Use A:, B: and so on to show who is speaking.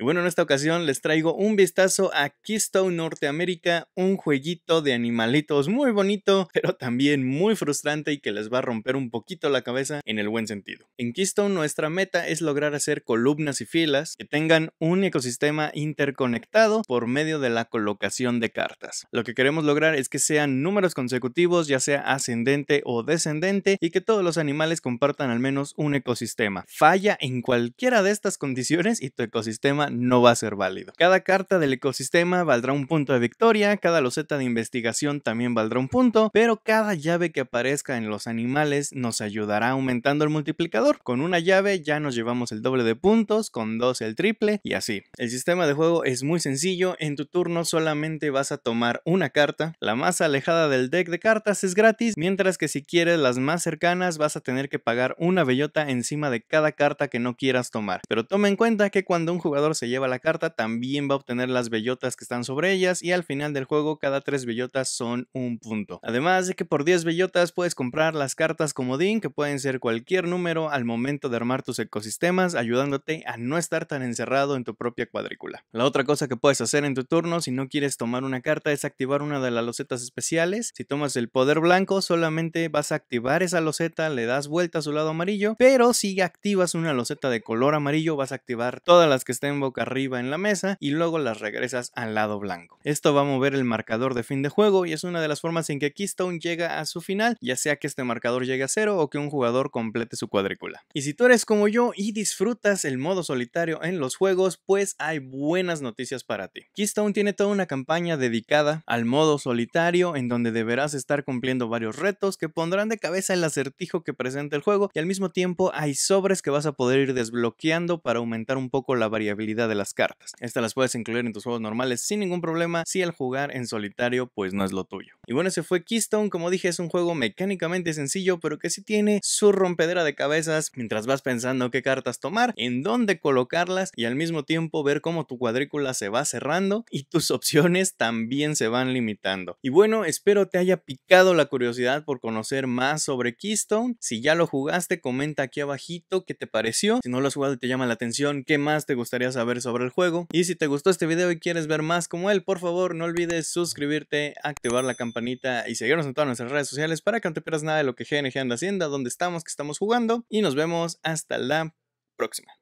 A: Y bueno, en esta ocasión les traigo un vistazo a Keystone Norteamérica, un jueguito de animalitos muy bonito, pero también muy frustrante y que les va a romper un poquito la cabeza en el buen sentido. En Keystone nuestra meta es lograr hacer columnas y filas que tengan un ecosistema interconectado por medio de la colocación de cartas. Lo que queremos lograr es que sean números consecutivos, ya sea ascendente o descendente, y que todos los animales compartan al menos un ecosistema. Falla en cualquiera de estas condiciones y tu ecosistema no va a ser válido. Cada carta del ecosistema valdrá un punto de victoria, cada loseta de investigación también valdrá un punto, pero cada llave que aparezca en los animales nos ayudará aumentando el multiplicador. Con una llave ya nos llevamos el doble de puntos, con dos el triple y así. El sistema de juego es muy sencillo, en tu turno solamente vas a tomar una carta, la más alejada del deck de cartas es gratis, mientras que si quieres las más cercanas vas a tener que pagar una bellota encima de cada carta que no quieras tomar. Pero toma en cuenta que cuando un jugador se lleva la carta, también va a obtener las bellotas que están sobre ellas y al final del juego cada tres bellotas son un punto. Además de que por 10 bellotas puedes comprar las cartas comodín que pueden ser cualquier número al momento de armar tus ecosistemas, ayudándote a no estar tan encerrado en tu propia cuadrícula. La otra cosa que puedes hacer en tu turno si no quieres tomar una carta es activar una de las losetas especiales. Si tomas el poder blanco solamente vas a activar esa loseta, le das vuelta a su lado amarillo, pero si activas una loseta de color amarillo vas a activar todas las que estén arriba en la mesa y luego las regresas al lado blanco. Esto va a mover el marcador de fin de juego y es una de las formas en que Keystone llega a su final, ya sea que este marcador llegue a cero o que un jugador complete su cuadrícula. Y si tú eres como yo y disfrutas el modo solitario en los juegos, pues hay buenas noticias para ti. Keystone tiene toda una campaña dedicada al modo solitario en donde deberás estar cumpliendo varios retos que pondrán de cabeza el acertijo que presenta el juego y al mismo tiempo hay sobres que vas a poder ir desbloqueando para aumentar un poco la variabilidad de las cartas. Estas las puedes incluir en tus juegos normales sin ningún problema si al jugar en solitario pues no es lo tuyo. Y bueno, ese fue Keystone, como dije es un juego mecánicamente sencillo pero que sí tiene su rompedera de cabezas mientras vas pensando qué cartas tomar, en dónde colocarlas y al mismo tiempo ver cómo tu cuadrícula se va cerrando y tus opciones también se van limitando. Y bueno, espero te haya picado la curiosidad por conocer más sobre Keystone. Si ya lo jugaste, comenta aquí abajito qué te pareció. Si no lo has jugado y te llama la atención, qué más te gustaría saber saber sobre el juego. Y si te gustó este video y quieres ver más como él, por favor no olvides suscribirte, activar la campanita y seguirnos en todas nuestras redes sociales para que no te pierdas nada de lo que GNG anda haciendo, dónde estamos, que estamos jugando y nos vemos hasta la próxima.